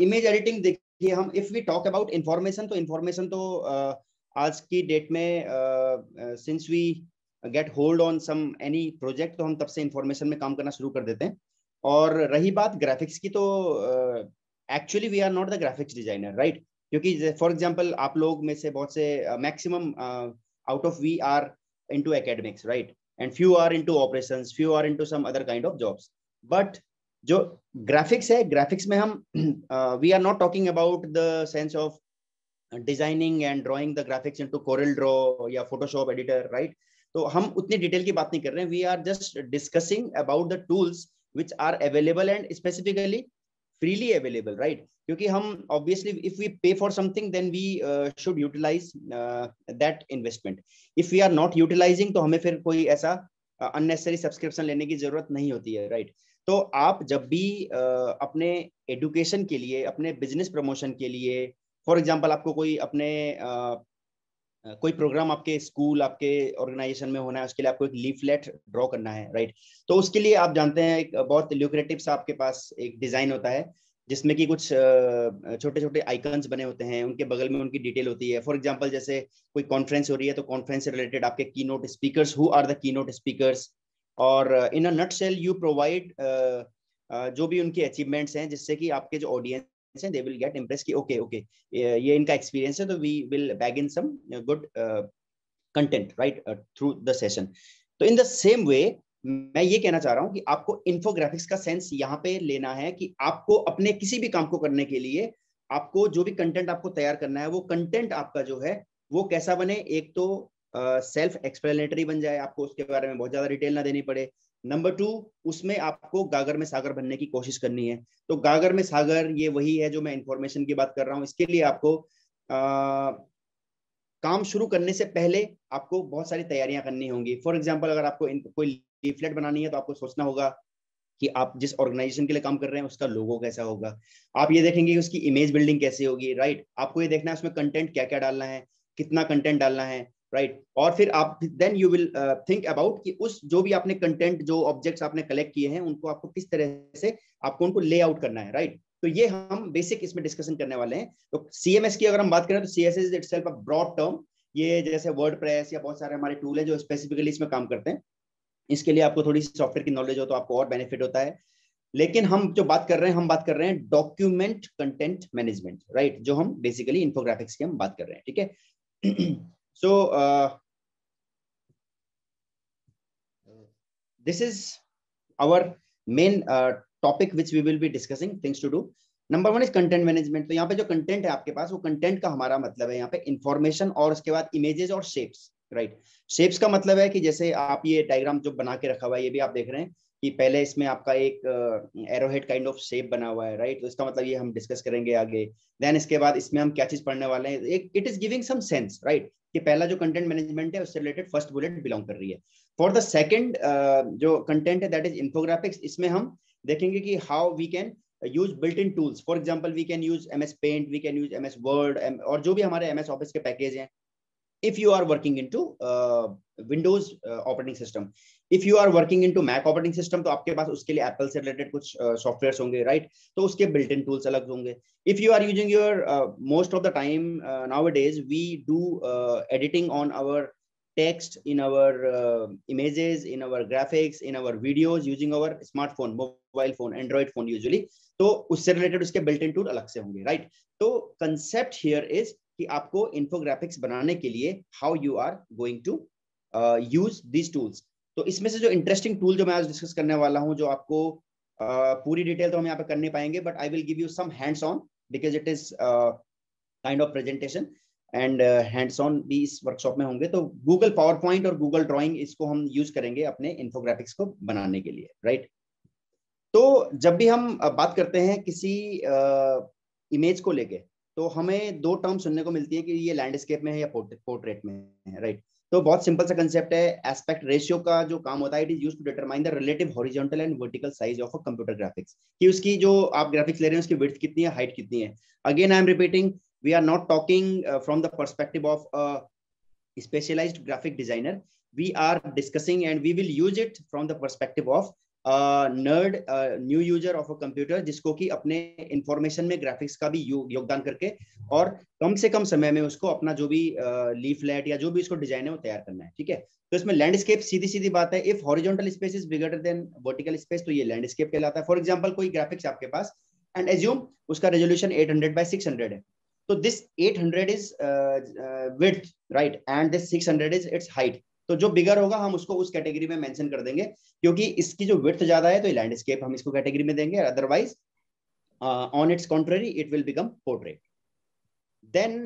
Image editing देखिए हम if we talk about information तो इंफॉर्मेशन तो uh, आज की डेट में since we get hold on some any project तो हम तब से इंफॉर्मेशन में काम करना शुरू कर देते हैं और रही बात ग्राफिक्स की तो actually we are not the graphics designer right क्योंकि फॉर एग्जाम्पल आप लोग में से बहुत से maximum out of we are into academics right and few are into operation few are into summer kind of jobs but जो graphics है graphics में हम we are not talking about the sense of designing and drawing the graphics into Corel draw या Photoshop editor right तो हम उतनी detail की बात नहीं कर रहे हैं we are just discussing about the tools which are available and specifically freely available right क्योंकि हम obviously if we pay for something then we should utilize that investment if we are not utilizing तो हमें फिर कोई ऐसा unnecessary uh, subscription लेने की जरूरत नहीं होती है राइट right? तो आप जब भी अपने एडुकेशन के लिए अपने बिजनेस प्रमोशन के लिए फॉर एग्जाम्पल आपको कोई अपने कोई प्रोग्राम आपके स्कूल आपके ऑर्गेनाइजेशन में होना है उसके लिए आपको एक लीफलेट ड्रॉ करना है राइट तो उसके लिए आप जानते हैं एक बहुत ल्यूक्रेटिव सा आपके पास एक डिजाइन होता है जिसमें कि कुछ छोटे छोटे आइकन्स बने होते हैं उनके बगल में उनकी डिटेल होती है फॉर एग्जाम्पल जैसे कोई कॉन्फ्रेंस हो रही है तो कॉन्फ्रेंस से रिलेटेड आपके keynote speaker who are the keynote speaker और in a nutshell you provide जो भी उनके अचीवमेंट्स हैं जिससे कि आपके जो ऑडियंस हैं दे विल गेट इम्प्रेस कि ओके ओके ये इनका एक्सपीरियंस है तो we will bag in some good content right through the session तो इन द सेम वे मैं ये कहना चाह रहा हूँ कि आपको इन्फोग्राफिक्स का सेंस यहाँ पे लेना है कि आपको अपने किसी भी काम को करने के लिए आपको जो भी कंटेंट आपको तैयार करना है वो कंटेंट आपका जो है वो कैसा बने एक तो सेल्फ एक्सप्लेनेटरी बन जाए आपको उसके बारे में बहुत ज्यादा डिटेल ना देनी पड़े नंबर टू उसमें आपको गागर में सागर बनने की कोशिश करनी है तो गागर में सागर ये वही है जो मैं इंफॉर्मेशन की बात कर रहा हूँ इसके लिए आपको आ, काम शुरू करने से पहले आपको बहुत सारी तैयारियां करनी होंगी फॉर एग्जाम्पल अगर आपको इन, कोई लीफलेट बनानी है तो आपको सोचना होगा कि आप जिस ऑर्गेनाइजेशन के लिए काम कर रहे हैं उसका लोगो कैसा होगा आप ये देखेंगे कि उसकी इमेज बिल्डिंग कैसे होगी राइट आपको ये देखना है उसमें कंटेंट क्या क्या डालना है कितना कंटेंट डालना है राइट और फिर आप then you will think about कि उस जो भी आपने कंटेंट जो ऑब्जेक्ट्स आपने कलेक्ट किए हैं उनको आपको किस तरह से आपको उनको आउट करना है राइट right? तो ये हम बेसिक इसमें डिस्कशन करने वाले हैं तो सीएमएस की अगर हम बात करें तो C S S itself broad term ये जैसे वर्ड प्रेस या बहुत सारे हमारे टूल है जो स्पेसिफिकली इसमें काम करते हैं इसके लिए आपको थोड़ी सी सॉफ्टवेयर की नॉलेज हो तो आपको और बेनिफिट होता है लेकिन हम जो बात कर रहे हैं हम बात कर रहे हैं डॉक्यूमेंट कंटेंट मैनेजमेंट राइट जो हम बेसिकली इन्फोग्राफिक्स की हम बात कर रहे हैं ठीक है So uh, this is our main uh, topic which we will be discussing things to do. Number one is content management तो यहाँ पे जो कंटेंट है आपके पास वो कंटेंट का हमारा मतलब है यहाँ पे इन्फॉर्मेशन और उसके बाद इमेजेस और शेप्स राइट शेप्स का मतलब है कि जैसे आप ये डायग्राम जो बना के रखा हुआ है ये भी आप देख रहे हैं कि पहले इसमें आपका एक एरोहेड काइंड ऑफ शेप बना हुआ है राइट तो इसका मतलब ये हम डिस्कस करेंगे आगे देन इसके बाद इसमें हम क्या चीज पढ़ने वाले हैं एक it is giving some sense right कि पहला जो कंटेंट मैनेजमेंट है उससे रिलेटेड फर्स्ट बुलेट बिलोंग कर रही है फॉर द सेकंड जो कंटेंट है दैट इज इंफोग्राफिक्स इसमें हम देखेंगे कि how we can use built in tools for example we can use M S paint we can use M S word और जो भी हमारे एम एस ऑफिस के पैकेज हैं if you are working into Windows operating system if you are working into Mac operating system तो आपके पास उसके लिए एप्पल से रिलेटेड कुछ सॉफ्टवेयर uh, होंगे राइट right? तो उसके बिल्ट इन टूल्स अलग होंगे if you are using your most of the time nowadays we do editing on our text in our uh, images in our graphics in our videos using our smartphone mobile phone android phone usually तो उससे related उसके built in tool अलग से होंगे right तो concept here is कि आपको infographics बनाने के लिए how you are going to use these tools तो इसमें से जो इंटरेस्टिंग टूल जो मैं आज डिस्कस करने वाला हूँ जो आपको uh, पूरी डिटेल तो हम यहाँ पे कर नहीं पाएंगे but I will give you some hands on because it is kind of presentation and hands on भी इस वर्कशॉप में होंगे तो गूगल पावर पॉइंट और गूगल ड्रॉइंग इसको हम यूज करेंगे अपने इन्फोग्राफिक्स को बनाने के लिए राइट right? तो जब भी हम बात करते हैं किसी इमेज को लेके तो हमें दो टर्म सुनने को मिलती है कि ये लैंडस्केप में है या पोर्ट्रेट में है राइट right? तो बहुत सिंपल सा कंसेप्ट है एस्पेक्ट रेशियो का जो काम होता है it is use to determine the relative horizontal and vertical size of a computer graphics कि उसकी जो आप ग्राफिक्स ले रहे हैं उसकी विड्थ कितनी है हाइट कितनी है again I am repeating we are not talking from the perspective of specialized graphic designer we are discussing and we will use it from the perspective of nerd new user of a computer जिसको कि अपने information में graphics का भी यो, योगदान करके और कम से कम समय में उसको अपना जो भी लीफलेट uh, या जो भी उसको डिजाइन है वो तैयार करना है ठीक है तो इसमें लैंडस्केप सीधी सीधी बात है if horizontal space is bigger than vertical space तो ये लैंडस्केप कहलाता है फॉर एग्जाम्पल कोई ग्राफिक्स आपके पास एंड एज्यूम उसका resolution eight hundred by six hundred है तो this eight hundred is width right and this six hundred is its height तो जो बिगर होगा हम उसको उस कैटेगरी में मेंशन कर देंगे क्योंकि इसकी जो विर्थ ज्यादा है तो लैंडस्केप हम इसको कैटेगरी में देंगे otherwise on its contrary it will become portrait then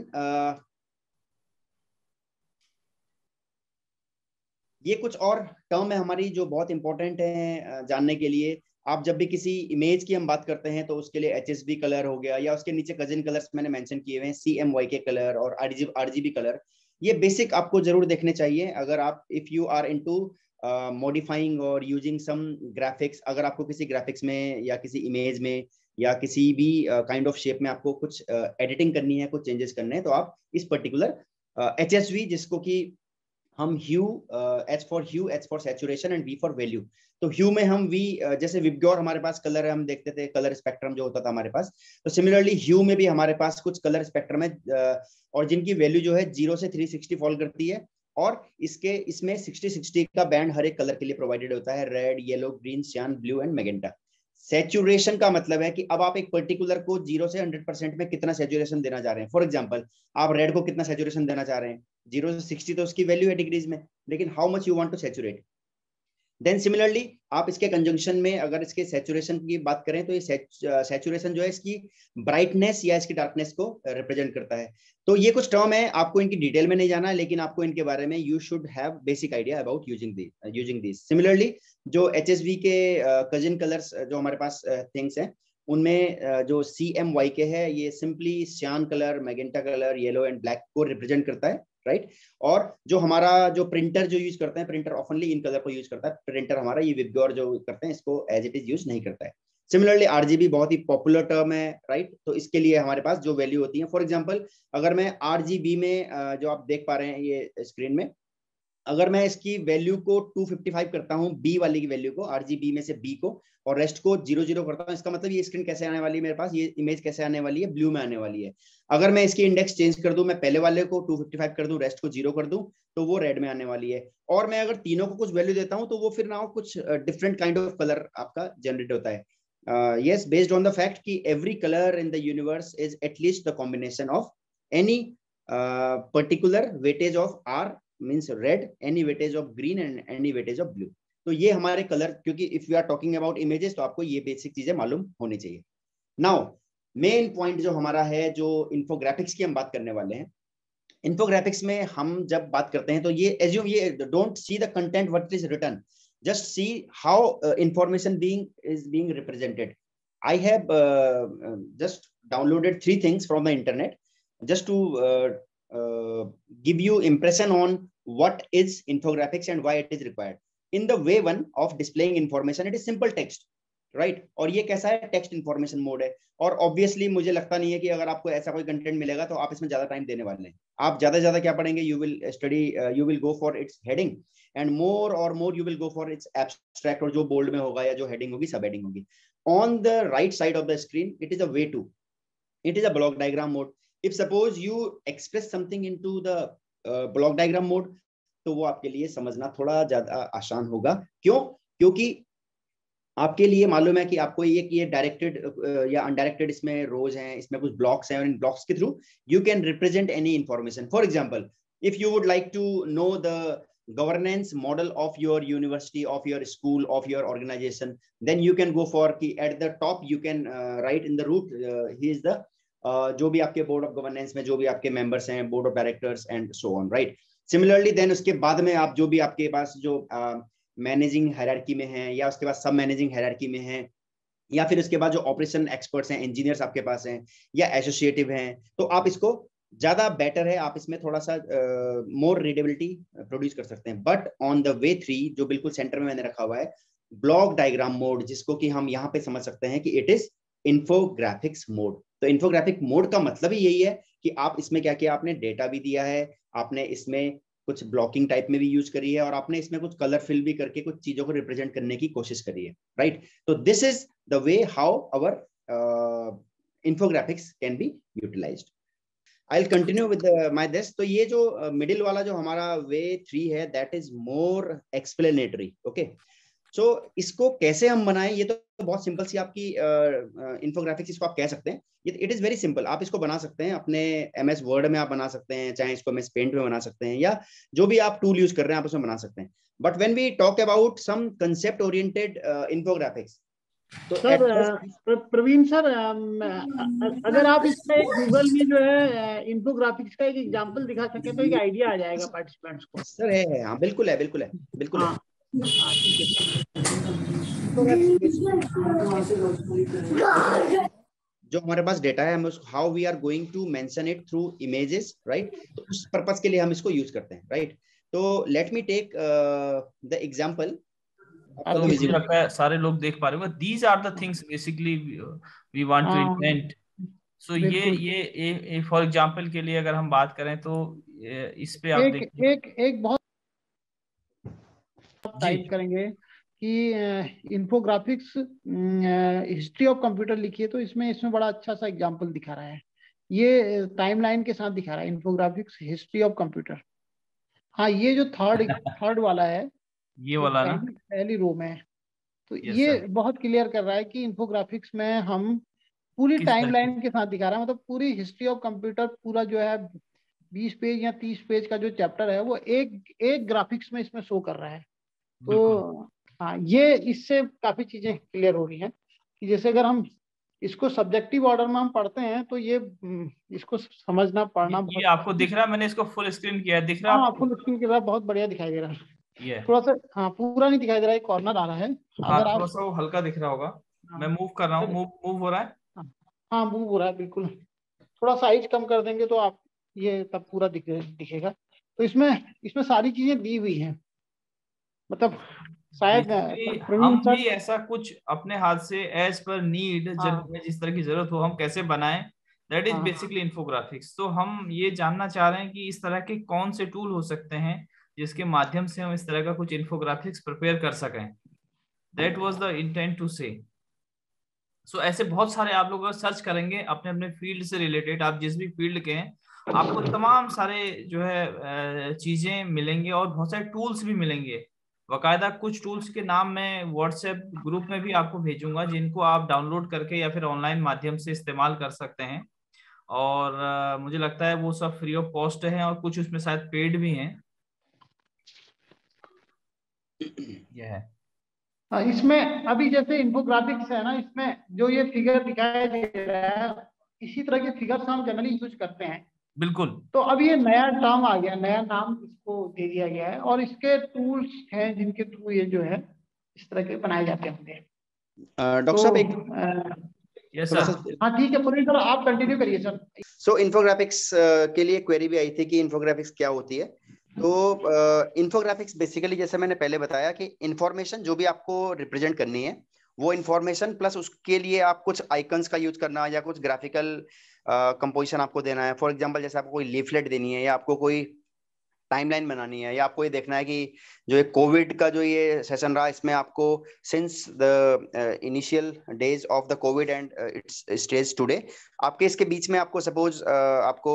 ये कुछ और टर्म है हमारी जो बहुत इंपॉर्टेंट है uh, जानने के लिए आप जब भी किसी इमेज की हम बात करते हैं तो उसके लिए एच कलर हो गया या उसके नीचे कजिन कलर्स मैंने मेंशन किए हुए हैं C M Y K colour और आरजीबी कलर ये बेसिक आपको जरूर देखने चाहिए अगर आप if you are into modifying और यूजिंग सम ग्राफिक्स अगर आपको किसी ग्राफिक्स में या किसी इमेज में या किसी भी काइंड ऑफ शेप में आपको कुछ एडिटिंग uh, करनी है कुछ चेंजेस करने हैं तो आप इस पर्टिकुलर एच uh, जिसको कि हम hue H for hue H for saturation and V for value तो ह्यू में हम वी uh, जैसे विबग्योर हमारे पास कलर है हम देखते थे कलर स्पेक्ट्रम जो होता था हमारे पास तो सिमिलरली ह्यू में भी हमारे पास कुछ कलर स्पेक्ट्रम है uh, और जिनकी वैल्यू जो है जीरो से थ्री सिक्सटी फॉल करती है और इसके इसमें सिक्सटी सिक्सटी का बैंड हर एक कलर के लिए प्रोवाइडेड होता है red yellow green cyan blue and magenta saturation का मतलब है कि अब आप एक पर्टिकुलर को जीरो से हंड्रेड परसेंट में कितना सेचुरेशन देना चाह रहे हैं फॉर एग्जाम्पल आप रेड को कितना सेचुरेशन देना चाह रहे हैं जीरो से सिक्सटी तो उसकी वैल्यू है डिग्रीज में लेकिन how much you want to saturate then similarly आप इसके कंजंक्शन में अगर इसके सेचुरेशन की बात करें तो ये सेचुरेशन जो है इसकी ब्राइटनेस या इसकी डार्कनेस को रिप्रेजेंट करता है तो ये कुछ टर्म है आपको इनकी डिटेल में नहीं जाना है लेकिन आपको इनके बारे में you should have basic idea about using the using this similarly जो एच के कजिन कलर्स जो हमारे पास थिंग्स हैं उनमें जो सी एम वाई के है ये simply cyan colour magenta colour yellow and black को रिप्रेजेंट करता है राइट और जो हमारा जो प्रिंटर जो यूज करते हैं प्रिंटर ऑफनली इन कलर को यूज करता है प्रिंटर हमारा ये विबग्योर जो करते हैं इसको एज इट इज यूज नहीं करता है सिमिलरली आरजीबी बहुत ही पॉपुलर टर्म है राइट तो इसके लिए हमारे पास जो वैल्यू होती है फॉर एग्जाम्पल अगर मैं आरजीबी में जो आप देख पा रहे हैं ये स्क्रीन में अगर मैं इसकी वैल्यू को 255 करता हूं बी वाले की वैल्यू को आर में से बी को और रेस्ट को जीरो जीरो करता हूं इसका मतलब ये स्क्रीन कैसे आने वाली है मेरे पास ये इमेज कैसे आने वाली है ब्लू में आने वाली है अगर मैं इसकी इंडेक्स चेंज कर दूं मैं पहले वाले को 255 कर दूं रेस्ट को जीरो कर दूं तो वो रेड में आने वाली है और मैं अगर तीनों को कुछ वैल्यू देता हूँ तो वो फिर ना कुछ डिफरेंट काइंड ऑफ कलर आपका जनरेट होता है yes based on the fact की every colour in the universe is at least the combination of any particular weightage of R means red any weightage of green and any weightage of blue तो ये हमारे colour क्योंकि if you are talking about images तो आपको ये basic चीजें मालूम होनी चाहिए नाउ मेन पॉइंट जो हमारा है जो इन्फोग्राफिक्स की हम बात करने वाले हैं इन्फोग्राफिक्स में हम जब बात करते हैं तो ये एज्यूम ये don't see the content what is written just see how information being is being represented I have just downloaded three things from the internet just to Uh, give you impression on what is infographics and why it is required. In the way one of displaying information, it is simple text, right? और ये कैसा है text information mode है और obviously मुझे लगता नहीं है कि अगर आपको ऐसा कोई कंटेंट मिलेगा तो आप इसमें ज्यादा टाइम देने वाले हैं आप ज्यादा ज्यादा क्या पढ़ेंगे you will study you will go for its heading and more और more you will go for its abstract और जो बोल्ड में होगा या जो हेडिंग होगी सब हेडिंग होगी on the right side of the screen it is a way to it is a block diagram mode if suppose you express something into the block diagram mode तो वो आपके लिए समझना थोड़ा ज्यादा आसान होगा क्यों क्योंकि आपके लिए मालूम है कि आपको ये कि ये डायरेक्टेड uh, या अनडायरेक्टेड इसमें रोज हैं इसमें कुछ ब्लॉक्स हैं और इन ब्लॉक्स के through you can represent any information for example if you would like to know the governance model of your university of your school of your organization then you can go for at at the top you can write in the root he is the जो भी आपके board of governance में जो भी आपके members हैं board of directors and so on right similarly then उसके बाद में आप जो भी आपके पास जो मैनेजिंग हैरार्की में है या उसके बाद सब मैनेजिंग हैरार्की में है या फिर उसके बाद जो ऑपरेशन एक्सपर्ट्स हैं इंजीनियर्स आपके पास हैं या एसोसिएटिव हैं तो आप इसको ज्यादा बेटर है आप इसमें थोड़ा सा मोर रीडेबिलिटी प्रोड्यूस कर सकते हैं but on the way three जो बिल्कुल सेंटर में मैंने रखा हुआ है ब्लॉक डायग्राम मोड जिसको कि हम यहाँ पे समझ सकते हैं कि इट इज इन्फोग्राफिक्स मोड तो इन्फोग्राफिक मोड का मतलब ही यही है कि आप इसमें क्या किया आपने डेटा भी दिया है आपने इसमें कुछ ब्लॉकिंग टाइप में भी यूज करी है और आपने इसमें कुछ कलर फिल भी करके कुछ चीजों को रिप्रेजेंट करने की कोशिश करी है राइट तो this is the way how our infographics can be utilize I continue with my this तो ये जो मिडिल uh, वाला जो हमारा वे थ्री है that is more explanatory okay so so, इसको कैसे हम बनाएं ये तो बहुत सिंपल सी आपकी इंफोग्राफिक्स uh, इसको आप कह सकते हैं इट इज़ वेरी सिंपल आप इसको बना सकते हैं अपने एम एस वर्ड में आप बना सकते हैं चाहे इसको एम एस पेंट में बना सकते हैं या जो भी आप टूल यूज कर रहे हैं आप उसमें बना सकते हैं but when we talk about some concept oriented infographics तो सर प्रवीण सर अगर आप इसमें गूगल में जो है इंफोग्राफिक्स का एक एग्जांपल दिखा सके तो एक आइडिया आ जाएगा पार्टिसिपेंट्स को सर है, है हाँ बिल्कुल है बिल्कुल है बिल्कुल हाँ. है जो हमारे पास डेटा है हम उसको how we are going to mention it through images right उस पर्पज के लिए हम इसको यूज करते हैं राइट right? तो let me take the example सारे लोग देख पा रहे होंगे these are the things basically we want to intent so ये ये फॉर एग्जांपल के लिए अगर हम बात करें तो इस पे आप एक, एक एक बहुत टाइप करेंगे कि इंफोग्राफिक्स हिस्ट्री ऑफ कंप्यूटर लिखिए तो इसमें इसमें बड़ा अच्छा सा एग्जाम्पल दिखा रहा है ये टाइमलाइन के साथ दिखा रहा है इंफोग्राफिक्स हिस्ट्री ऑफ कंप्यूटर हाँ ये जो थर्ड थर्ड वाला है ये वाला तो ना पहली रो में तो ये बहुत क्लियर कर रहा है कि इंफोग्राफिक्स में हम पूरी टाइमलाइन के साथ दिखा रहा है मतलब पूरी हिस्ट्री ऑफ कंप्यूटर पूरा जो है बीस पेज या तीस पेज का जो चैप्टर है वो एक एक ग्राफिक्स में इसमें शो कर रहा है तो हाँ ये इससे काफी चीजें क्लियर हो रही हैं कि जैसे अगर हम इसको सब्जेक्टिव ऑर्डर में हम पढ़ते हैं तो ये हम्म, इसको समझना पढ़ना ये, आपको दिख रहा मैंने इसको फुल स्क्रीन किया दिख रहा हाँ, फुल स्क्रीन के साथ बहुत बढ़िया दिखाई दे रहा है थोड़ा सा हाँ पूरा नहीं दिखाई दे रहा है कॉर्नर आ रहा है हाँ, अगर आप थोड़ा हल्का दिख रहा होगा हाँ। मैं मूव कर रहा हूँ मूव मूव हो रहा है हाँ मूव हाँ, हो रहा है बिल्कुल थोड़ा साइज कम कर देंगे तो आप ये तब पूरा दिखेगा तो इसमें इसमें सारी चीजें दी हुई हैं मतलब शायद हम भी ऐसा कुछ अपने हाथ से एज पर नीड जिस तरह की जरूरत हो हम कैसे बनाए दैट इज बेसिकली इन्फोग्राफिक्स तो हम ये जानना चाह रहे हैं कि इस तरह के कौन से टूल हो सकते हैं जिसके माध्यम से हम इस तरह का कुछ इन्फोग्राफिक्स प्रिपेयर कर सकें that was the intent to say so ऐसे बहुत सारे आप लोग सर्च करेंगे अपने अपने फील्ड से रिलेटेड आप जिस भी फील्ड के हैं आपको तमाम सारे जो है चीजें मिलेंगे और बहुत सारे टूल्स भी मिलेंगे बाकायदा कुछ टूल्स के नाम मैं व्हाट्सएप ग्रुप में भी आपको भेजूंगा जिनको आप डाउनलोड करके या फिर ऑनलाइन माध्यम से इस्तेमाल कर सकते हैं और मुझे लगता है वो सब फ्री ऑफ कॉस्ट है और कुछ उसमें शायद पेड भी हैं यह है हाँ, इसमें अभी जैसे इन्फोग्राफिक्स है ना इसमें जो ये फिगर दिखाया दे रहा है इसी तरह के फिगर्स हम जनरली यूज करते हैं बिल्कुल तो अब ये नया टर्म आ गया नया नाम इसको दे दिया गया है और इसके टूल्स हैं जिनके थ्रू ये जो है इस तरह के बनाए जाते होंगे डॉक्टर साहब तो, एक यस सर हाँ ठीक है सर आप कंटिन्यू करिए सर सो इन्फोग्राफिक्स के लिए क्वेरी भी आई थी कि इन्फोग्राफिक्स क्या होती है तो इन्फोग्राफिक्स uh, बेसिकली जैसे मैंने पहले बताया कि इन्फॉर्मेशन जो भी आपको रिप्रेजेंट करनी है वो इन्फॉर्मेशन प्लस उसके लिए आप कुछ आइकन्स का यूज करना या कुछ ग्राफिकल कंपोजिशन आपको देना है फॉर एग्जाम्पल जैसे आपको कोई लीफलेट देनी है या आपको कोई टाइमलाइन बनानी है या आपको ये देखना है कि जो एक कोविड का जो ये सेशन रहा इसमें आपको since the initial days of the covid and its stage today आपके इसके बीच में आपको सपोज uh, आपको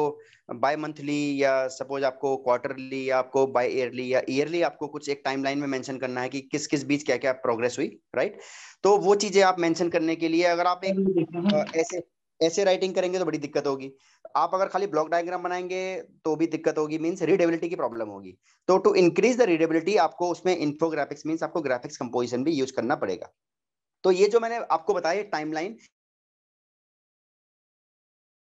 बाय मंथली या सपोज आपको क्वार्टरली या आपको बाय ईयरली या ईयरली आपको कुछ एक टाइमलाइन में मेंशन करना है कि किस किस बीच क्या क्या प्रोग्रेस हुई राइट right? तो वो चीजें आप मेंशन करने के लिए अगर आप एक uh, ऐसे ऐसे राइटिंग करेंगे तो बड़ी दिक्कत होगी आप अगर खाली ब्लॉक डायग्राम बनाएंगे तो भी दिक्कत होगी मीन्स रीडेबिलिटी की प्रॉब्लम होगी तो टू इंक्रीज द रीडेबिलिटी आपको उसमें इन्फोग्राफिक्स मीन्स आपको ग्राफिक्स कंपोजिशन भी यूज करना पड़ेगा तो ये जो मैंने आपको बताया टाइमलाइन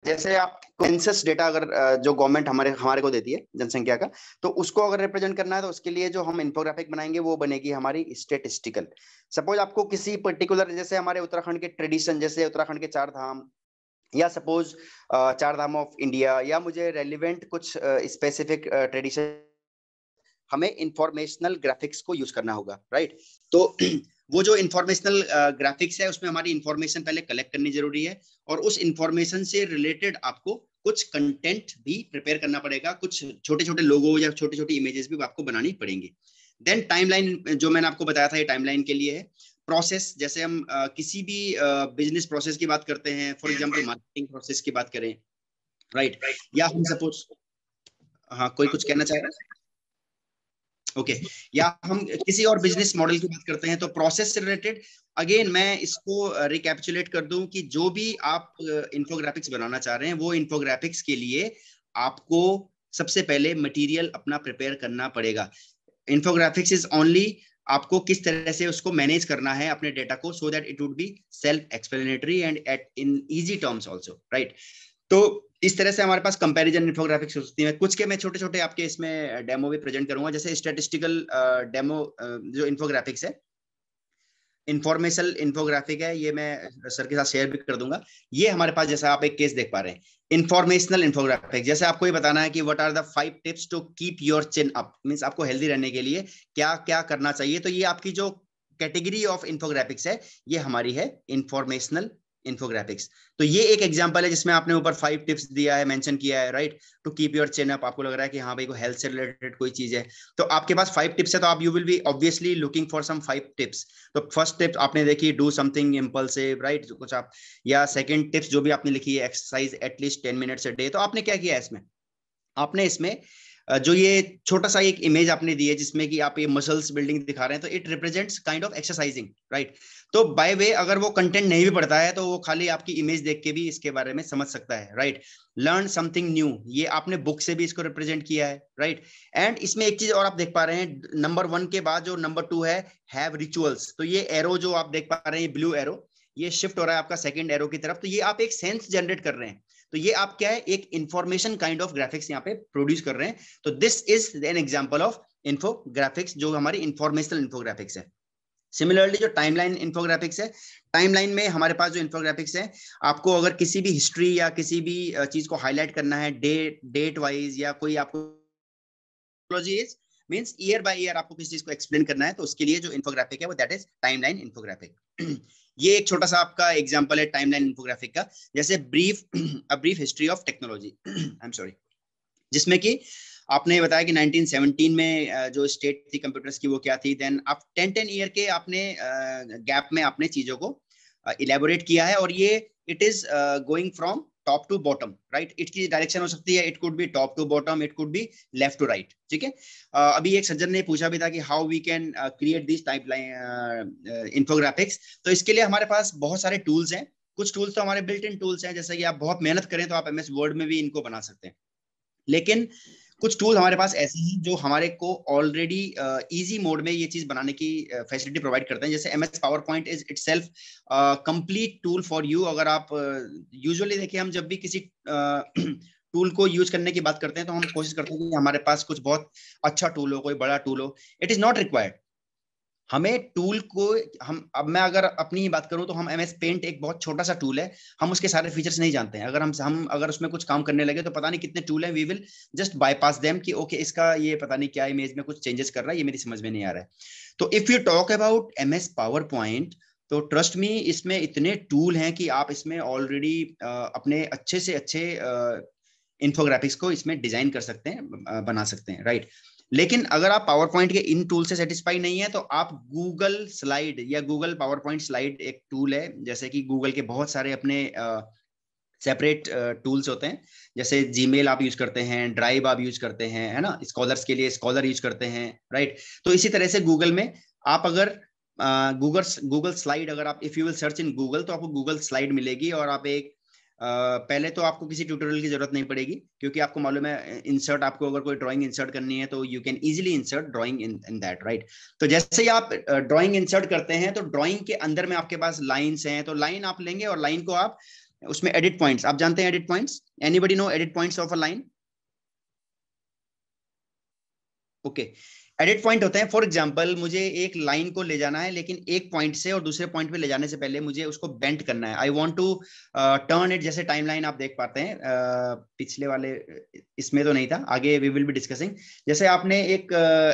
जैसे आप सेंसस डेटा अगर जो गवर्नमेंट हमारे हमारे को देती है जनसंख्या का तो उसको अगर रिप्रेजेंट करना है तो उसके लिए जो हम इंफोग्राफिक बनाएंगे वो बनेगी हमारी स्टेटिस्टिकल सपोज आपको किसी पर्टिकुलर जैसे हमारे उत्तराखंड के ट्रेडिशन जैसे उत्तराखंड के चार धाम या सपोज चार धाम ऑफ इंडिया या मुझे रेलिवेंट कुछ स्पेसिफिक ट्रेडिशन हमें इंफॉर्मेशनल ग्राफिक्स को यूज करना होगा राइट तो वो जो इंफॉर्मेशनल ग्राफिक्स है उसमें हमारी इंफॉर्मेशन पहले कलेक्ट करनी जरूरी है और उस इंफॉर्मेशन से रिलेटेड आपको कुछ कंटेंट भी प्रिपेयर करना पड़ेगा कुछ छोटे छोटे लोगो या छोटे छोटे इमेजेस भी आपको बनानी पड़ेंगे देन टाइमलाइन जो मैंने आपको बताया था ये टाइमलाइन के लिए है प्रोसेस जैसे हम किसी भी बिजनेस प्रोसेस की बात करते हैं फॉर एग्जांपल मार्केटिंग प्रोसेस की बात करें राइट right. या हम सपोज हाँ कोई कुछ कहना चाह रहा है ओके okay. या हम किसी और बिजनेस मॉडल की बात करते हैं तो प्रोसेस से रिलेटेड अगेन मैं इसको रिकैपिचुलेट कर दूं कि जो भी आप इन्फोग्राफिक्स बनाना चाह रहे हैं वो इन्फोग्राफिक्स के लिए आपको सबसे पहले मटेरियल अपना प्रिपेयर करना पड़ेगा इन्फोग्राफिक्स इज ओनली आपको किस तरह से उसको मैनेज करना है अपने डेटा को so that it would be self explanatory and at in easy terms also right तो इस तरह से हमारे पास कंपैरिजन इन्फोग्राफिक्स हो सकती है कुछ के मैं छोटे छोटे आपके इसमें डेमो uh, भी प्रेजेंट करूंगा जैसे स्टेटिस्टिकल डेमो uh, uh, जो इन्फोग्राफिक्स है इंफॉर्मेशनल इन्फोग्राफिक है ये मैं सर के साथ शेयर भी कर दूंगा ये हमारे पास जैसा आप एक केस देख पा रहे हैं इन्फॉर्मेशनल इन्फोग्राफिक जैसे आपको ये बताना है कि what are the five tips to keep your chin up means आपको हेल्दी रहने के लिए क्या क्या करना चाहिए तो ये आपकी जो कैटेगरी ऑफ इन्फोग्राफिक्स है ये हमारी है इन्फॉर्मेशनल इन्फोग्राफिक्स तो ये एक एग्जाम्पल है जिसमें आपने ऊपर फाइव टिप्स दिया है मेंशन किया है right to keep your chain up आपको लग रहा है कि हाँ भाई को हेल्थ से रिलेटेड कोई चीज है तो आपके पास फाइव टिप्स है तो आप you will be obviously looking for some five tips तो फर्स्ट टिप्स आपने देखी डू समथिंग इम्पल्सिव राइट कुछ आप या सेकेंड टिप्स जो भी आपने लिखी है exercise at least ten minutes a day तो आपने क्या किया इसमें आपने इसमें जो ये छोटा सा एक इमेज आपने दी है जिसमें कि आप ये मसल्स बिल्डिंग दिखा रहे हैं तो it represents kind of exercising right तो बाय वे अगर वो कंटेंट नहीं भी पढ़ता है तो वो खाली आपकी इमेज देख के भी इसके बारे में समझ सकता है राइट लर्न समथिंग न्यू ये आपने बुक से भी इसको रिप्रेजेंट किया है राइट एंड इसमें एक चीज और आप देख पा रहे हैं नंबर वन के बाद जो नंबर टू है हैव रिचुअल्स तो ये एरो जो आप देख पा रहे हैं ब्लू एरो ये शिफ्ट हो रहा है आपका सेकेंड एरो की तरफ तो ये आप एक सेंस जनरेट कर रहे हैं तो ये आप क्या है एक इंफॉर्मेशन काइंड ऑफ ग्राफिक्स यहाँ पे प्रोड्यूस कर रहे हैं तो this is an example of infographics जो हमारी इंफॉर्मेशनल इन्फोग्राफिक्स है सिमिलरली जो टाइमलाइन इन्फोग्राफिक्स है टाइमलाइन में हमारे पास जो इन्फोग्राफिक्स है आपको अगर किसी भी हिस्ट्री या किसी भी चीज को हाईलाइट करना है डेट डेट वाइज या कोई आपको मीन्स ईयर बाय ईयर आपको किसी चीज को एक्सप्लेन करना है तो उसके लिए जो इन्फोग्राफिक है वो दैट इज टाइमलाइन इन्फोग्राफिक ये एक छोटा सा आपका एग्जाम्पल है टाइमलाइन इंफोग्राफिक का जैसे brief a brief history of technology I am sorry जिसमें कि आपने बताया कि 1917 में जो स्टेट थी कंप्यूटर्स की वो क्या थी देन आप टेन टेन ईयर के आपने गैप में आपने चीजों को इलेबोरेट किया है और ये it is going from top to bottom right it की डायरेक्शन हो सकती है it could be top to bottom it could be left to right ठीक है अभी एक सज्जन ने पूछा भी था कि how we can create this type line infographics तो इसके लिए हमारे पास बहुत सारे टूल्स हैं कुछ टूल्स तो हमारे बिल्ट इन टूल्स हैं जैसे कि आप बहुत मेहनत करें तो आप एमएस वर्ड में भी इनको बना सकते हैं लेकिन uh, कुछ टूल हमारे पास ऐसे हैं जो हमारे को ऑलरेडी इजी मोड में ये चीज बनाने की फैसिलिटी uh, प्रोवाइड करते हैं जैसे M S PowerPoint is it self complete tool for you अगर आप यूजली uh, देखिए हम जब भी किसी टूल uh, को यूज करने की बात करते हैं तो हम कोशिश करते हैं कि हमारे पास कुछ बहुत अच्छा टूल हो कोई बड़ा टूल हो इट इज नॉट रिक्वायर्ड हमें टूल को हम अब मैं अगर अपनी ही बात करूं तो हम एम एस पेंट एक बहुत छोटा सा टूल है हम उसके सारे फीचर्स नहीं जानते हैं अगर हम हम अगर उसमें कुछ काम करने लगे तो पता नहीं कितने टूल हैं we will just bypass them कि ओके इसका ये पता नहीं क्या इमेज में कुछ चेंजेस कर रहा है ये मेरी समझ में नहीं आ रहा है तो if you talk about M S PowerPoint तो ट्रस्ट मी इसमें इतने टूल हैं कि आप इसमें ऑलरेडी अपने अच्छे से अच्छे इंफोग्राफिक्स को इसमें डिजाइन कर सकते हैं बना सकते हैं राइट right? लेकिन अगर आप पावर पॉइंट के इन टूल से सेटिस्फाई नहीं है तो आप गूगल स्लाइड या गूगल पावर पॉइंट स्लाइड एक टूल है जैसे कि गूगल के बहुत सारे अपने सेपरेट टूल्स होते हैं जैसे जी आप यूज करते हैं ड्राइव आप यूज करते हैं है ना स्कॉलर्स के लिए स्कॉलर यूज करते हैं राइट तो इसी तरह से गूगल में आप अगर गूगल गूगल स्लाइड अगर आप if you will search in Google तो आपको गूगल स्लाइड मिलेगी और आप एक पहले तो आपको किसी ट्यूटोरियल की जरूरत नहीं पड़ेगी क्योंकि आपको मालूम है इंसर्ट आपको अगर कोई ड्राइंग इंसर्ट करनी है तो you can easily insert drawing in in that right तो जैसे ही आप ड्राइंग इंसर्ट करते हैं तो ड्राइंग के अंदर में आपके पास लाइन्स हैं तो लाइन आप लेंगे और लाइन को आप उसमें एडिट पॉइंट्स आप जानते हैं edit points anybody know edit points of a line okay edit point होते हैं फॉर एग्जाम्पल मुझे एक लाइन को ले जाना है लेकिन एक पॉइंट से और दूसरे पॉइंट पे ले जाने से पहले मुझे उसको बेंट करना है I want to turn it जैसे टाइमलाइन आप देख पाते हैं uh, पिछले वाले इसमें तो नहीं था आगे वी विल बी डिस्कसिंग जैसे आपने एक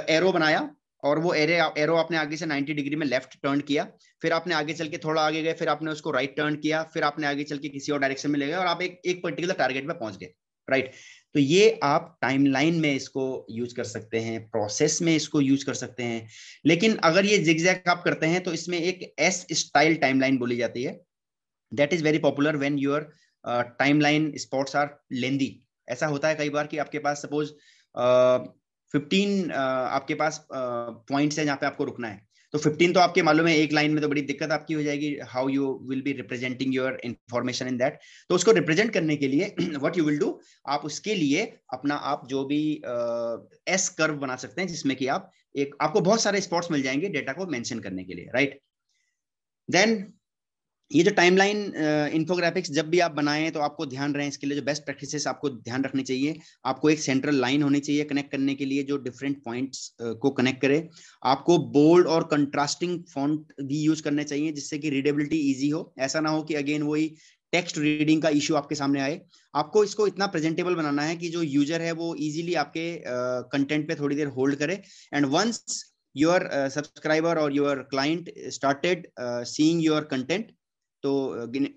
एरो uh, बनाया और वो एरे एरो आपने आगे से 90 डिग्री में लेफ्ट टर्न किया फिर आपने आगे चल के थोड़ा आगे गए फिर आपने उसको राइट right टर्न किया फिर आपने आगे चल के किसी और डायरेक्शन में ले गए और आप एक एक पर्टिकुलर टारगेट पर पहुंच गए राइट right. तो ये आप टाइमलाइन में इसको यूज कर सकते हैं प्रोसेस में इसको यूज कर सकते हैं लेकिन अगर ये जिगजैग आप करते हैं तो इसमें एक एस स्टाइल टाइमलाइन बोली जाती है that is very popular when your timeline spots are lengthy ऐसा होता है कई बार कि आपके पास सपोज फिफ्टीन uh, uh, आपके पास पॉइंट्स uh, है जहाँ पे आपको रुकना है तो फिफ्टीन तो आपके मालूम है एक लाइन में तो बड़ी दिक्कत आपकी हो जाएगी how you will be representing your information in that तो उसको रिप्रेजेंट करने के लिए वट यू विल डू आप उसके लिए अपना आप जो भी एस uh, कर्व बना सकते हैं जिसमें कि आप एक आपको बहुत सारे स्पॉट्स मिल जाएंगे डेटा को मैंशन करने के लिए राइट right? देन ये जो टाइमलाइन इन्फोग्राफिक्स uh, जब भी आप बनाएं तो आपको ध्यान रहे इसके लिए जो बेस्ट प्रैक्टिसेस आपको ध्यान रखनी चाहिए आपको एक सेंट्रल लाइन होनी चाहिए कनेक्ट करने के लिए जो डिफरेंट पॉइंट्स uh, को कनेक्ट करे आपको बोल्ड और कंट्रास्टिंग फॉन्ट भी यूज करने चाहिए जिससे कि रीडेबिलिटी ईजी हो ऐसा ना हो कि अगेन वही टेक्स्ट रीडिंग का इश्यू आपके सामने आए आपको इसको इतना प्रेजेंटेबल बनाना है कि जो यूजर है वो इजीली आपके कंटेंट uh, पे थोड़ी देर होल्ड करे एंड वंस योर सब्सक्राइबर और your client started seeing your content तो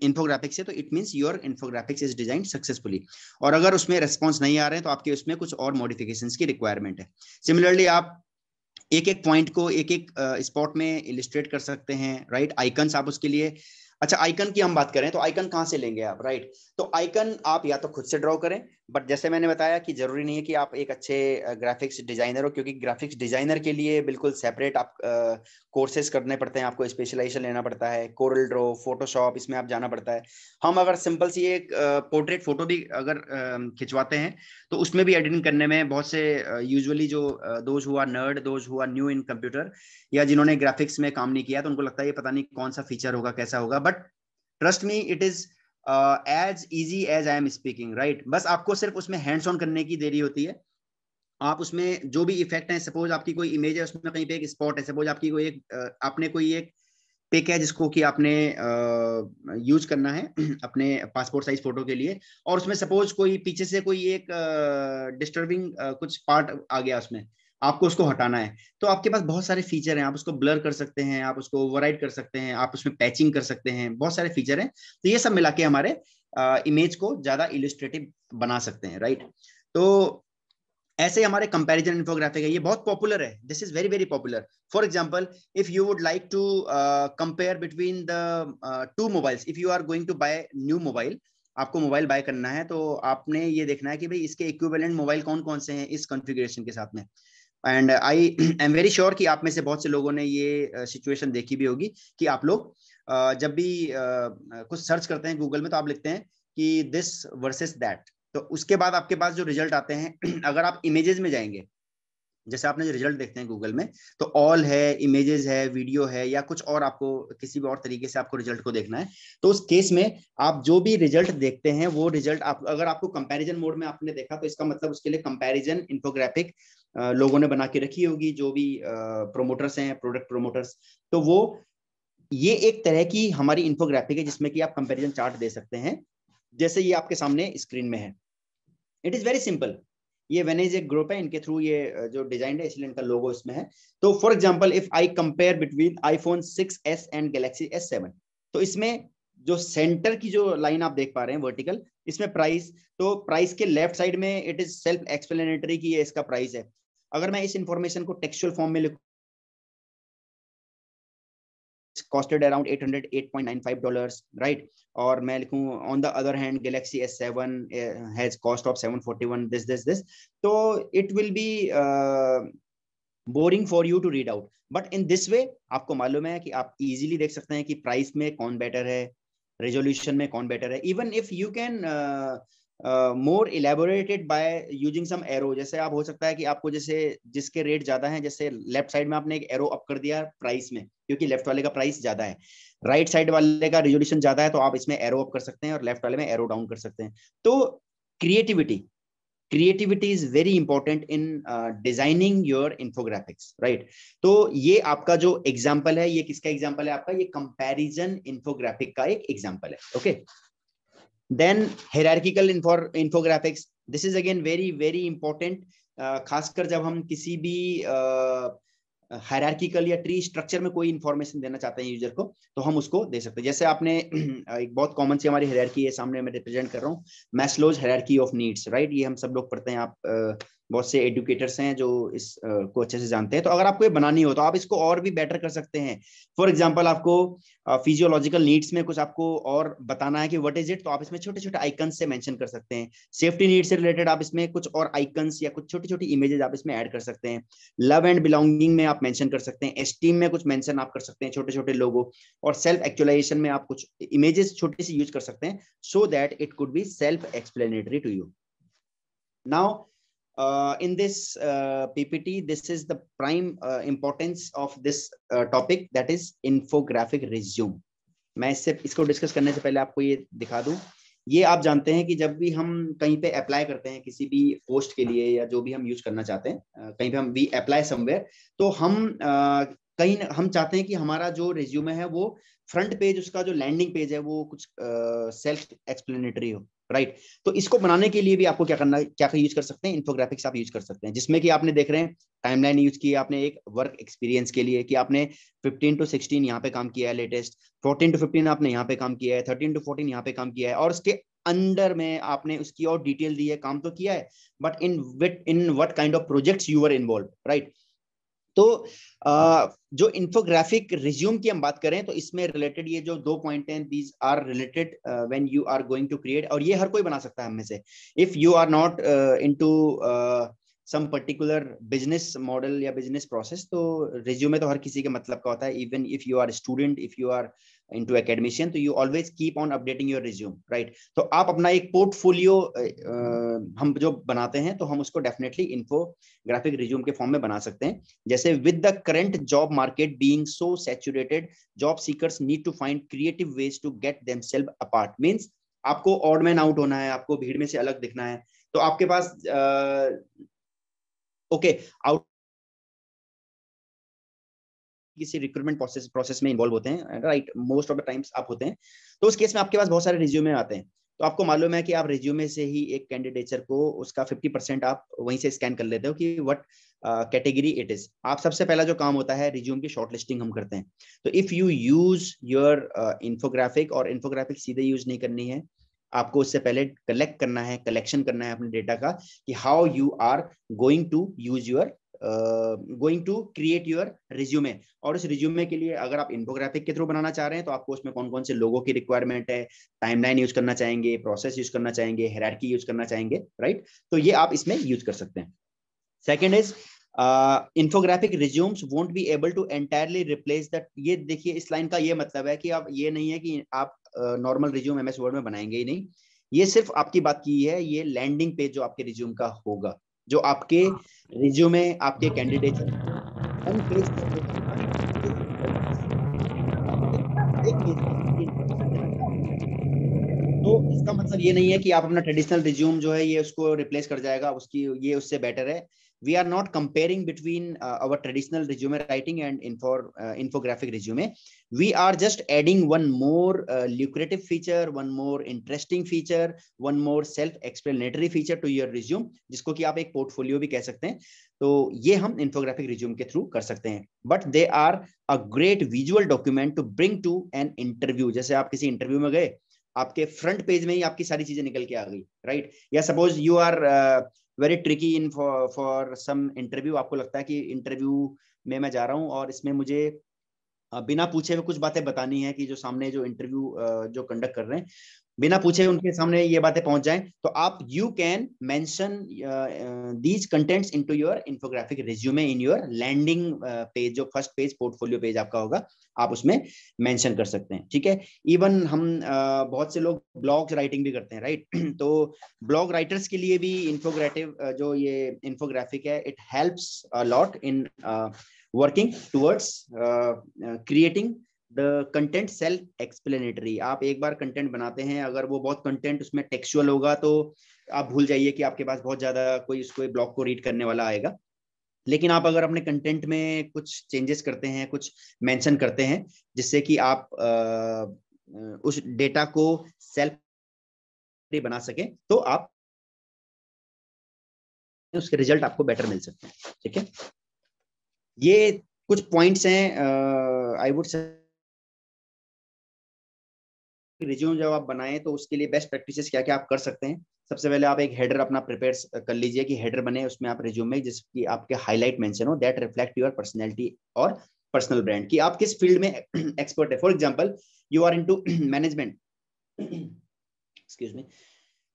इन्फोग्राफिक्स है तो it means your infographics is design successfully और अगर उसमें रिस्पॉन्स नहीं आ रहे हैं तो आपके उसमें कुछ और मॉडिफिकेशन की रिक्वायरमेंट है सिमिलरली आप एक एक पॉइंट को एक एक स्पॉट में इलिस्ट्रेट कर सकते हैं राइट आइकन्स आप उसके लिए अच्छा आइकन की हम बात करें तो आइकन कहाँ से लेंगे आप राइट तो आइकन आप या तो खुद से ड्रॉ करें बट जैसे मैंने बताया कि जरूरी नहीं है कि आप एक अच्छे ग्राफिक्स डिजाइनर हो क्योंकि ग्राफिक्स डिजाइनर के लिए बिल्कुल सेपरेट आप कोर्सेज करने पड़ते हैं आपको स्पेशलाइजेशन लेना पड़ता है कोरल ड्रो फोटोशॉप इसमें आप जाना पड़ता है हम अगर सिंपल सी एक पोर्ट्रेट फोटो भी अगर खिंचवाते हैं तो उसमें भी एडिटिंग करने में बहुत से यूजली जो those who nerd those who new in computer या जिन्होंने ग्राफिक्स में काम नहीं किया तो उनको लगता है ये पता नहीं कौन सा फीचर होगा कैसा होगा but trust me it is as easy as I am speaking right बस आपको सिर्फ उसमें हैंड्स ऑन करने की देरी होती है आप उसमें जो भी इफेक्ट है सपोज आपकी कोई इमेज है उसमें कहीं पे एक स्पॉट है सपोज आपकी कोई एक uh, आपने कोई एक पिक है जिसको कि आपने यूज uh, करना है अपने पासपोर्ट साइज फोटो के लिए और उसमें सपोज कोई पीछे से कोई एक डिस्टर्बिंग uh, कुछ पार्ट आ गया उसमें आपको उसको हटाना है तो आपके पास बहुत सारे फीचर हैं आप उसको ब्लर कर सकते हैं आप उसको ओवरराइड कर सकते हैं आप उसमें पैचिंग कर सकते हैं बहुत सारे फीचर हैं तो ये सब मिला के हमारे इमेज को ज्यादा इलिस्ट्रेटिव बना सकते हैं राइट तो ऐसे हमारे कंपैरिजन इन्फोग्राफिक है ये बहुत पॉपुलर है this is very very popular for example if you would like to compare between the two mobiles if you are going to buy new mobile आपको मोबाइल बाय करना है तो आपने ये देखना है कि भाई इसके इक्विवेलेंट मोबाइल कौन कौन से हैं इस कॉन्फ़िगरेशन के साथ में and I am very sure कि आप में से बहुत से लोगों ने ये सिचुएशन देखी भी होगी कि आप लोग जब भी कुछ सर्च करते हैं गूगल में तो आप लिखते हैं कि दिस वर्सेस दैट तो उसके बाद आपके पास जो रिजल्ट आते हैं अगर आप इमेजेस में जाएंगे जैसे आपने जो रिजल्ट देखते हैं गूगल में तो ऑल है इमेजेस है वीडियो है या कुछ और आपको किसी भी और तरीके से आपको रिजल्ट को देखना है तो उस केस में आप जो भी रिजल्ट देखते हैं वो रिजल्ट आप अगर आपको कंपैरिजन मोड में आपने देखा तो इसका मतलब उसके लिए कंपैरिजन इंफोग्राफिक लोगों ने बना के रखी होगी जो भी प्रोमोटर्स हैं प्रोडक्ट प्रोमोटर्स तो वो ये एक तरह की हमारी इन्फोग्राफिक है जिसमें कि आप कंपैरिजन चार्ट दे सकते हैं जैसे ये आपके सामने स्क्रीन में है इट इज़ वेरी सिंपल ये वेनेज एक ग्रुप है इनके थ्रू ये जो डिजाइन है इसलिए इनका लोगो इसमें है तो for example if I compare between iPhone six S and Galaxy S seven तो इसमें जो सेंटर की जो लाइन आप देख पा रहे हैं वर्टिकल इसमें प्राइस तो प्राइस के लेफ्ट साइड में इट इज सेल्फ एक्सप्लेनेटरी की ये इसका प्राइस है अगर मैं इस इंफॉर्मेशन को टेक्सुअल फॉर्म में लिखू कॉस्टेड अराउंड 808.95 डॉलर्स राइट और मैं लिखूं on the other hand Galaxy S seven has cost of 741 this this this तो it will be boring for you to read out but in this way आपको मालूम है कि आप इजीली देख सकते हैं कि प्राइस में कौन बेटर है रेजोल्यूशन में कौन बेटर है even if you can more elaborated by using some arrow जैसे आप हो सकता है कि आपको जैसे जिसके रेट ज्यादा है जैसे लेफ्ट साइड में आपने एक एरो अप कर दिया प्राइस में क्योंकि लेफ्ट वाले का प्राइस ज्यादा है राइट right साइड वाले का रेजोल्यूशन ज्यादा है तो आप इसमें एरो अप कर सकते हैं और लेफ्ट वाले में एरो डाउन कर सकते हैं तो creativity creativity is very important in designing your infographics right तो ये आपका जो एग्जाम्पल है ये किसका एग्जाम्पल है आपका ये कंपेरिजन इन्फोग्राफिक का एक एग्जाम्पल है okay okay? then hierarchical info, infographics this is again very very important uh, खासकर जब हम किसी भी हायरार्किकल uh, या ट्री स्ट्रक्चर में कोई इंफॉर्मेशन देना चाहते हैं यूजर को तो हम उसको दे सकते हैं जैसे आपने एक बहुत कॉमन सी हमारी हेरकी है सामने मैं रिप्रेजेंट कर रहा हूँ Maslow's hierarchy of needs right ये हम सब लोग पढ़ते हैं आप uh, बहुत से एडुकेटर्स हैं जो इस को अच्छे से जानते हैं तो अगर आपको ये बनानी हो तो आप इसको और भी बेटर कर सकते हैं फॉर एग्जाम्पल आपको फिजियोलॉजिकल नीड्स में कुछ आपको और बताना है कि व्हाट इज इट तो आप इसमें छोटे छोटे आइकन से मेंशन कर सकते हैं सेफ्टी नीड्स से रिलेटेड आप इसमें कुछ और आइकन्स या कुछ छोटी छोटी इमेजेस आप इसमें ऐड कर सकते हैं लव एंड बिलोंगिंग में आप मैंशन कर सकते हैं एस्टीम में कुछ मैंशन आप कर सकते हैं छोटे छोटे लोगों और सेल्फ एक्चुअलाइजेशन में आप कुछ इमेजेस छोटी सी यूज कर सकते हैं so that it could be self explanatory to you now uh, in this uh, PPT, this is the prime uh, importance of this uh, topic that is infographic resume. मैं इससे इसको discuss करने से पहले आपको ये दिखा दूं ये आप जानते हैं कि जब भी हम कहीं पे अप्लाई करते हैं किसी भी पोस्ट के लिए या जो भी हम यूज करना चाहते हैं uh, कहीं पे हम वी अप्लाई समवेयर तो हम uh, कहीं हम चाहते हैं कि हमारा जो रिज्यूमे है वो फ्रंट पेज उसका जो लैंडिंग पेज है वो कुछ सेल्फ एक्सप्लेनेटरी हो राइट right? तो इसको बनाने के लिए भी आपको क्या करना क्या क्या यूज कर सकते हैं इन्फोग्राफिक्स आप यूज कर सकते हैं जिसमें कि आपने देख रहे हैं टाइमलाइन यूज की आपने एक वर्क एक्सपीरियंस के लिए कि आपने 15 टू 16 यहाँ पे काम किया है लेटेस्ट 14 टू 15 आपने यहाँ पे काम किया है 13 टू 14 यहाँ पे काम किया है और उसके अंडर में आपने उसकी और डिटेल दी है काम तो किया है but in with in what kind of projects you are involve right तो जो इन्फोग्राफिक रिज्यूम की हम बात करें तो इसमें रिलेटेड ये जो दो पॉइंट हैं these are related when you are going to create और ये हर कोई बना सकता है हमें से if you are not into some particular business model या बिजनेस प्रोसेस तो रिज्यूमे तो हर किसी के मतलब का होता है even if you are student if you are into academician तो you always keep on updating your resume right तो आप अपना एक portfolio uh, हम जो बनाते हैं तो हम उसको definitely infographic resume के form में बना सकते हैं जैसे with the current job market being so saturated job seekers need to find creative ways to get themselves apart means आपको odd man out होना है आपको भीड़ में से अलग दिखना है तो आपके पास ओके आउट किसी रिक्रूटमेंट प्रोसेस प्रोसेस में इन्वॉल्व होते हैं right most of the times आप होते हैं तो उस केस में आपके पास बहुत सारे रिज्यूमे आते हैं तो आपको मालूम है कि आप रिज्यूमे से ही एक कैंडिडेचर को उसका फिफ्टी परसेंट आप वहीं से स्कैन कर लेते हो कि वट कैटेगरी इट इज आप सबसे पहला जो काम होता है रिज्यूम की शॉर्ट लिस्टिंग हम करते हैं तो if you use your infographic और इन्फोग्राफिक सीधे यूज नहीं करनी है आपको उससे पहले कलेक्ट करना है कलेक्शन करना है अपने डेटा का कि how you are going to use your going to create your resume और इस रिज्यूमे के लिए अगर आप इन्फोग्राफिक के थ्रू बनाना चाह रहे हैं तो आपको उसमें कौन कौन से लोगों की रिक्वायरमेंट है टाइमलाइन यूज करना चाहेंगे प्रोसेस यूज करना चाहेंगे हेरारकी यूज करना चाहेंगे राइट तो ये आप इसमें यूज कर सकते हैं second is infographic resumes won't be able to entirely replace that ये देखिए इस लाइन का ये मतलब है कि आप ये नहीं है कि आप normal resume M S Word में बनाएंगे ही नहीं ये सिर्फ आपकी बात की है ये लैंडिंग पेज जो आपके रिज्यूम का होगा जो आपके रिज्यूमे हाँ। आपके कैंडिडेट तो इसका मतलब ये नहीं है कि आप अपना ट्रेडिशनल रिज्यूम जो है ये उसको रिप्लेस कर जाएगा उसकी ये उससे बेटर है we are not comparing between uh, our traditional resume writing and info, uh, infographic resume. We are just adding one more uh, lucrative feature, one more interesting feature, one more self-explanatory feature to your resume, जिसको कि आप एक portfolio भी कह सकते हैं तो ये हम infographic resume के through कर सकते हैं But they are a great visual document to bring to an interview. जैसे आप किसी interview में गए आपके फ्रंट पेज में ही आपकी सारी चीजें निकल के आ गई राइट या suppose you are very tricky in for some interview आपको लगता है कि इंटरव्यू में मैं जा रहा हूँ और इसमें मुझे बिना पूछे हुए कुछ बातें बतानी है कि जो सामने जो इंटरव्यू जो कंडक्ट कर रहे हैं बिना पूछे उनके सामने ये बातें पहुंच जाएं तो आप you can mention these contents into your infographic resume in your landing page जो फर्स्ट पेज पोर्टफोलियो पेज आपका होगा आप उसमें मेंशन कर सकते हैं ठीक है इवन हम uh, बहुत से लोग ब्लॉग राइटिंग भी करते हैं राइट तो ब्लॉग राइटर्स के लिए भी इन्फोग्रेटिव uh, जो ये इन्फोग्राफिक है it helps lot in working towards creating the content self explanatory आप एक बार कंटेंट बनाते हैं अगर वो बहुत कंटेंट उसमें टेक्सुअल होगा तो आप भूल जाइए कि आपके पास बहुत ज़्यादा कोई उसको ब्लॉग को रीड करने वाला आएगा लेकिन आप अगर अपने कंटेंट में कुछ चेंजेस करते हैं कुछ मेंशन करते हैं जिससे कि आप आ, उस डेटा को सेल्फ बना सके तो आप उसके रिजल्ट आपको बेटर मिल सकते हैं ठीक है ये कुछ पॉइंट्स हैं आई वुड से रिज्यूम जब आप बनाए तो उसके लिए बेस्ट प्रैक्टिसेस क्या क्या आप कर सकते हैं सबसे पहले आप एक हेडर अपना प्रिपेयर कर लीजिए कि हेडर बने उसमें आप रिज्यूम में जिसकी आपके हाईलाइट मेंशन हो दैट रिफ्लेक्ट योर पर्सनैलिटी और पर्सनल ब्रांड कि आप किस फील्ड में एक्सपर्ट है for example you are into management excuse me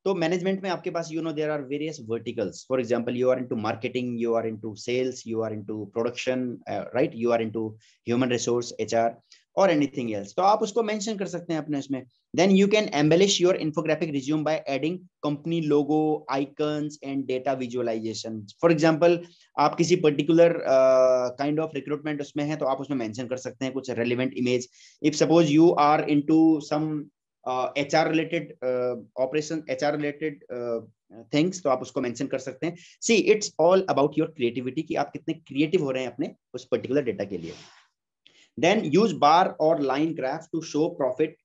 तो मैनेजमेंट में आपके पास you know there are various verticals for example you are into marketing you are into sales you are into production right you are into human resource H R और anything else तो आप उसको mention कर सकते हैं अपने इसमें then you can embellish your infographic resume by adding company logo icons and data visualization for example आप किसी पर्टिकुलर काइंड ऑफ रिक्रूटमेंट उसमें हैं तो आप उसमें मेंशन कर सकते हैं कुछ relevant image if suppose you are into some H R related operation H R related things तो आप उसको मेंशन कर सकते हैं see it's all about your creativity कि आप कितने क्रिएटिव हो रहे हैं अपने उस पर्टिकुलर डेटा के लिए देन यूज बार और line graph to show profit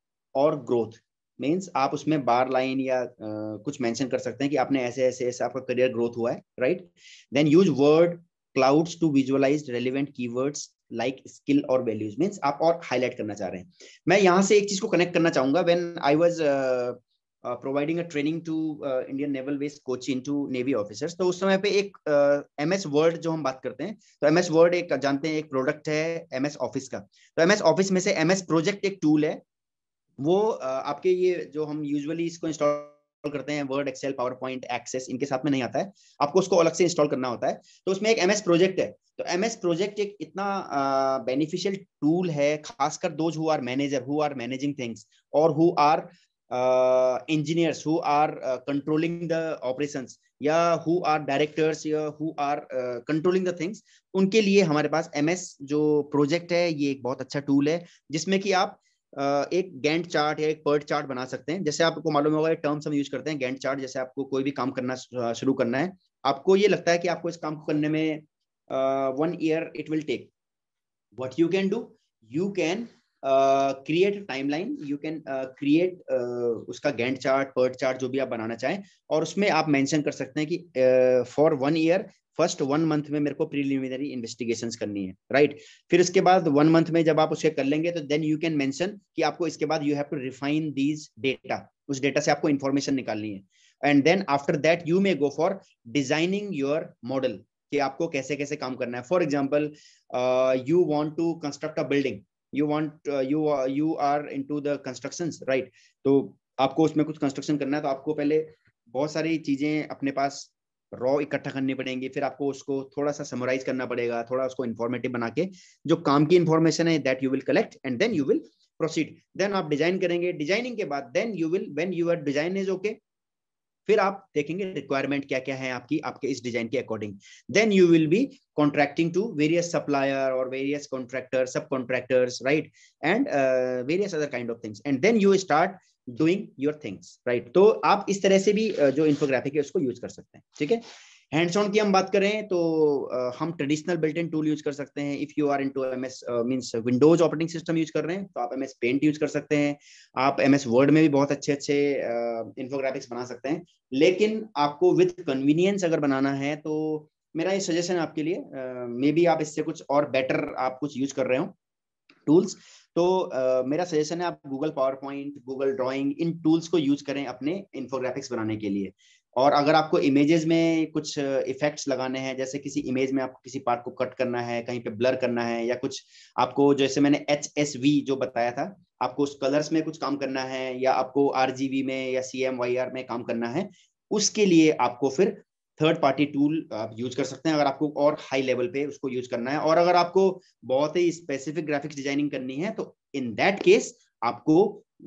और ग्रोथ मीन्स आप उसमें बार लाइन या uh, कुछ मेंशन कर सकते हैं कि आपने ऐसे ऐसे ऐसे आपका करियर ग्रोथ हुआ है right then use word clouds to visualize relevant keywords like skill और वैल्यूज मीन्स आप और हाईलाइट करना चाह रहे हैं मैं यहाँ से एक चीज को कनेक्ट करना चाहूंगा when I was providing a training to Indian naval based coaching to navy officers तो उस समय पे एक एम एस वर्ड जो हम बात करते हैं तो एम एस वर्ड एक जानते हैं एक प्रोडक्ट है एम एस ऑफिस का तो एम एस ऑफिस में से एम एस प्रोजेक्ट एक टूल है वो uh, आपके ये जो हम यूजली इसको इंस्टॉल करते हैं Word Excel PowerPoint Access इनके साथ में नहीं आता है आपको उसको अलग से इंस्टॉल करना होता है तो उसमें एक एम एस प्रोजेक्ट है तो एम एस प्रोजेक्ट एक इतना बेनिफिशियल uh, टूल है खासकर those who are manager who are managing things और who are uh, engineers who are uh, controlling the operations या हु आर डायरेक्टर्स या who are controlling the things उनके लिए हमारे पास एम एस जो प्रोजेक्ट है ये एक बहुत अच्छा टूल है जिसमें कि आप uh, एक गेंट चार्ट या एक पर्ट चार्ट बना सकते हैं जैसे आपको मालूम होगा टर्म्स हम यूज करते हैं गेंट चार्ट जैसे आपको कोई भी काम करना uh, शुरू करना है आपको ये लगता है कि आपको इस काम को करने में one year it will take what you can do you can create timeline you can create उसका गैंड चार्ट पर्ट चार्ट जो भी आप बनाना चाहें और उसमें आप मेंशन कर सकते हैं कि for one year first one month में मेरे को प्रीलिमिनरी इन्वेस्टिगेशंस करनी है राइट right? फिर उसके बाद वन मंथ में जब आप उसे कर लेंगे तो देन यू कैन मेंशन कि आपको इसके बाद you have to refine these data उस डेटा से आपको इन्फॉर्मेशन निकालनी है and then after that you may go for designing your model कि आपको कैसे कैसे काम करना है for example you want to construct a building you want you you are to the construction right तो आपको उसमें कुछ कंस्ट्रक्शन करना है तो आपको पहले बहुत सारी चीजें अपने पास रॉ इकट्ठा करनी पड़ेंगी फिर आपको उसको थोड़ा सा समराइज करना पड़ेगा थोड़ा उसको इन्फॉर्मेटिव बना के जो काम की इन्फॉर्मेशन है that you will collect and then you will proceed then आप डिजाइन करेंगे डिजाइनिंग के बाद then you will when our design is okay फिर आप देखेंगे रिक्वायरमेंट क्या क्या है आपकी आपके इस डिजाइन के according then you will be contracting to various supplier और various contractor sub contractors right and various other kind of things and then you start doing your things right तो आप इस तरह से भी uh, जो इन्फोग्राफिक है उसको यूज कर सकते हैं ठीक है हैंड्स ऑन की हम बात करें तो uh, हम traditional built in tool use कर सकते हैं if you are into M S means Windows operating system use कर रहे हैं तो आप एम एस पेंट यूज कर सकते हैं आप एम एस वर्ड में भी बहुत अच्छे अच्छे इन्फोग्राफिक्स uh, बना सकते हैं लेकिन आपको विथ कन्वीनियंस अगर बनाना है तो मेरा ये सजेशन है आपके लिए मे uh, बी आप इससे कुछ और बेटर आप कुछ यूज कर रहे हो टूल्स तो uh, मेरा सजेशन है आप Google PowerPoint Google drawing in tools को यूज करें अपने इन्फोग्राफिक्स बनाने के लिए और अगर आपको इमेजेस में कुछ इफेक्ट्स लगाने हैं जैसे किसी इमेज में आपको किसी पार्ट को कट करना है कहीं पे ब्लर करना है या कुछ आपको जैसे मैंने एच एस वी जो बताया था आपको उस कलर्स में कुछ काम करना है या आपको आर जी वी में या सी एम वाई आर में काम करना है उसके लिए आपको फिर थर्ड पार्टी टूल आप यूज कर सकते हैं अगर आपको और हाई लेवल पे उसको यूज करना है और अगर आपको बहुत ही स्पेसिफिक ग्राफिक्स डिजाइनिंग करनी है तो इन दैट केस आपको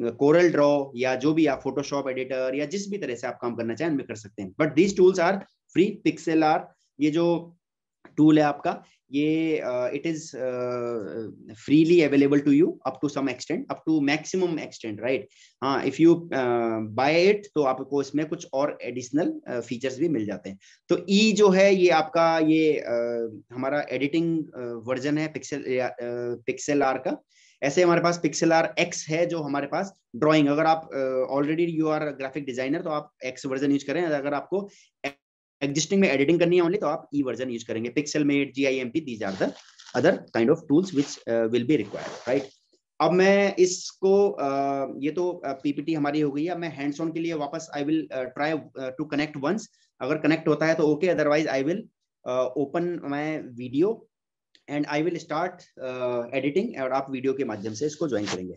कोरल ड्रॉ या जो भी आप फोटोशॉप एडिटर या जिस भी तरह से आप काम करना चाहें उनमें कर सकते हैं but these tools are free Pixlr ये जो टूल है आपका ये it is freely available to you up to some extent up to maximum extent right हाँ इफ यू बाय इट तो आपको इसमें कुछ और एडिशनल फीचर्स uh, भी मिल जाते हैं तो ई e जो है ये आपका ये uh, हमारा एडिटिंग वर्जन uh, है पिक्सेल पिक्सेल आर का uh, ऐसे हमारे पास पिक्सल आर एक्स है जो हमारे पास ड्राइंग अगर आप already you are graphic designer तो आप एक्स वर्जन यूज करें अगर आपको एग्जिस्टिंग में एडिटिंग करनी है ओनली तो आप ई वर्जन यूज करेंगे pixel made G I M P these are the other kind of tools which will be required right अब मैं इसको ये तो पीपीटी हमारी हो गई है मैं हैंड्स ऑन के लिए वापस I will try to connect once अगर कनेक्ट होता है तो okay otherwise I will open my video and I will start editing और आप वीडियो के माध्यम से इसको ज्वाइन करेंगे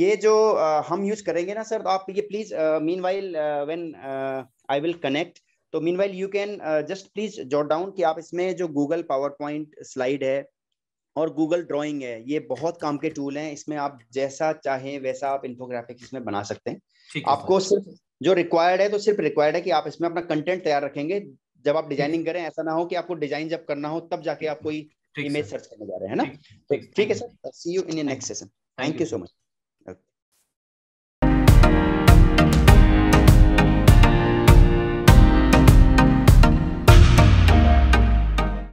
ये जो uh, हम यूज करेंगे ना सर तो आप ये please meanwhile when I will connect तो meanwhile you can just please jot down कि आप इसमें जो गूगल पावर पॉइंट स्लाइड है और गूगल ड्राइंग है ये बहुत काम के टूल हैं इसमें आप जैसा चाहें वैसा आप इन्फोग्राफिक इसमें बना सकते हैं आपको सिर्फ जो रिक्वायर्ड है तो सिर्फ रिक्वायर्ड है कि आप इसमें अपना कंटेंट तैयार रखेंगे जब आप डिजाइनिंग करें ऐसा ना हो कि आपको डिजाइन जब करना हो तब जाके आप कोई इमेज सर्च करने जा रहे हैं ना ठीक है sir see you in next session thank you so much